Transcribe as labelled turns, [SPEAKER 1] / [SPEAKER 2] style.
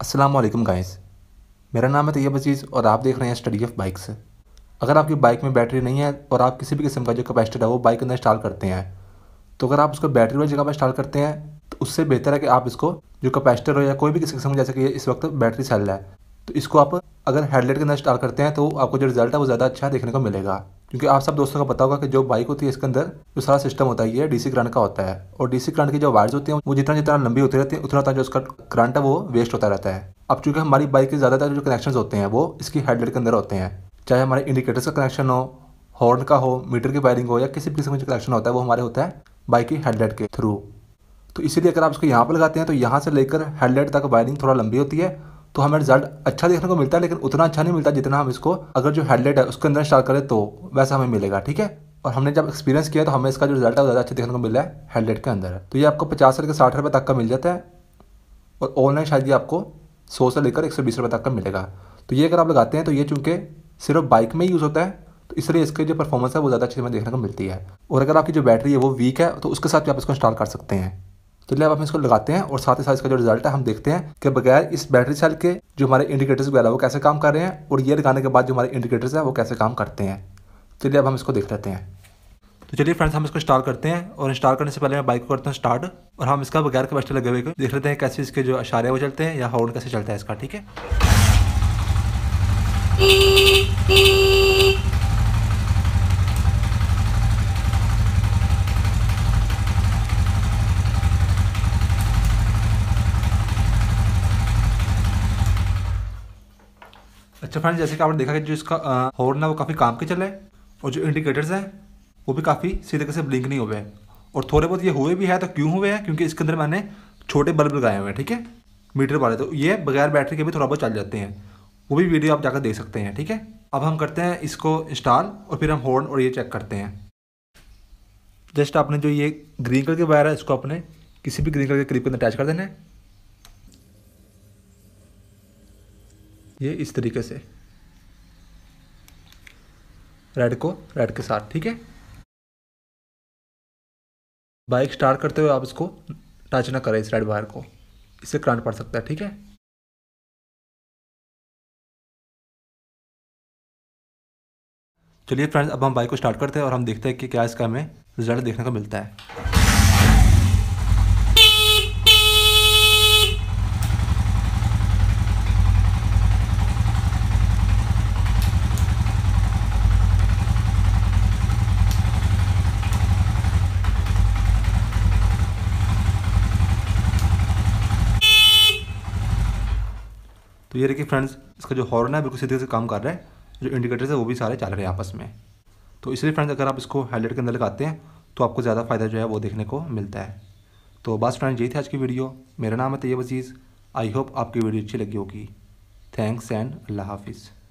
[SPEAKER 1] Aslam guys मेरा नाम है तैयब अजीज़ और आप देख रहे हैं स्टडी ऑफ बाइक्स अगर आपकी बाइक में बैटरी नहीं है और आप किसी भी किस्म का जो कैपेसिटर है वो बाइक अंदर इंस्टॉल करते हैं तो अगर आप उसको बैटरी वाली जगह पर इंस्टॉल करते हैं तो उससे बेहतर है कि आप इसको जो कैपेसिटर हो या कोई भी किसी किस्म जैसे कि इस वक्त बैटरी चल रहा है तो इसको आप अगर हेडलाइट के अंदर इंस्टॉल करते हैं तो आपको जो रिजल्ट है वो ज़्यादा अच्छा देखने को मिलेगा क्योंकि आप सब दोस्तों को पता होगा कि जो बाइक होती है इसके अंदर जो सारा सिस्टम होता है ये डीसी करंट का होता है और डीसी करंट की जो वायर्स होती हैं वो जितना जितना लंबी होती रहती है उतना उतना जो उसका करंट है वो वेस्ट होता रहता है अब चूंकि हमारी बाइक के ज़्यादातर जो कनेक्शन होते हैं वो इसकी हेडलाइट के अंदर होते हैं चाहे हमारे इंडिकेटर्स का कनेक्शन हो हॉर्न का हो मीटर की वायरिंग हो या किसी भी किस्म का कनेक्शन होता है वो हमारे होता है बाइक की हेडलाइट के थ्रू तो इसीलिए अगर आप इसको यहाँ पर लगाते हैं तो यहाँ से लेकर हेडलाइट तक वायरिंग थोड़ा लंबी होती है तो हमें रिजल्ट अच्छा देखने को मिलता है लेकिन उतना अच्छा नहीं मिलता जितना हम इसको अगर जो हेडलाइट है उसके अंदर इंस्टॉल करें तो वैसा हमें मिलेगा ठीक है और हमने जब एक्सपीरियंस किया तो हमें इसका जो रिजल्ट है ज़्यादा अच्छा देखने को मिला है हेडलाइट के अंदर तो ये आपको पचास से साठ रुपये तक का मिल जाता है और ऑनलाइन शायद ये आपको सौ से लेकर एक सौ बीस रुपये तक का मिलेगा तो ये अगर आप लगाते हैं तो ये चूँकि सिर्फ बाइक में यूज़ होता है तो इसलिए इसके जो परफॉर्मेंस है वो ज़्यादा अच्छी हमें देखने को मिलती है और अगर आपकी जो बैटरी है वो वीक है तो उसके साथ भी आप इसको इंस्टॉल कर सकते हैं चलिए तो अब हम इसको लगाते हैं और साथ ही साथ इसका जो रिजल्ट है हम देखते हैं कि बगैर इस बैटरी सेल के जो हमारे इंडिकेटर्स वगैरह वो कैसे काम कर रहे हैं और ये लगाने के बाद जो हमारे इंडिकेटर्स हैं वो कैसे काम करते हैं चलिए तो अब हम इसको देख लेते हैं तो चलिए फ्रेंड्स हम इसको इंस्टॉल करते हैं और इंस्टॉल करने से पहले मैं बाइक को करता हूँ स्टार्ट और हम इसका बगैर कैपेसिटर लगे हुए देख लेते हैं कैसे इसके जो अशारे वो चलते हैं या हॉर्न कैसे चलता है इसका ठीक है अच्छा फ्रेंड जैसे कि आपने देखा कि जो इसका हॉर्न है वो काफ़ी काम के चले और जो इंडिकेटर्स हैं वो भी काफ़ी सीधे तरीके से ब्लिंक नहीं हुए हैं और थोड़े बहुत ये हुए भी है तो क्यों हुए हैं क्योंकि इसके अंदर मैंने छोटे बल्ब लगाए हुए हैं ठीक है मीटर वाले तो ये बगैर बैटरी के भी थोड़ा बहुत चल जाते हैं वो भी वीडियो आप जाकर देख सकते हैं ठीक है अब हम करते हैं इसको इंस्टॉल और फिर हम हॉर्न और ये चेक करते हैं जस्ट आपने जो ये ग्रीन कलर के वायर है इसको अपने किसी भी ग्रीन कलर के क्लिप के अंदर अटैच कर देना है ये इस तरीके से रेड को रेड के साथ ठीक है बाइक स्टार्ट करते हुए आप इसको टच ना करें इस रेड वायर को इससे करंट पड़ सकता है ठीक है चलिए फ्रेंड्स अब हम बाइक को स्टार्ट करते हैं और हम देखते हैं कि क्या इसका हमें रिजल्ट देखने को मिलता है तो ये देखिए फ्रेंड्स इसका जो हॉर्न है बिल्कुल सीधे से काम कर रहा है जो इंडिकेटर्स है वो भी सारे चल रहे हैं आपस में तो इसलिए फ्रेंड्स अगर आप इसको हाईलाइट के अंदर लगाते हैं तो आपको ज़्यादा फ़ायदा जो है वो देखने को मिलता है तो बस फ्रेंड्स यही थी आज की वीडियो मेरा नाम है तैयब अजीज़ आई होप आपकी वीडियो अच्छी लगी होगी थैंक्स एंड अल्लाह हाफिज़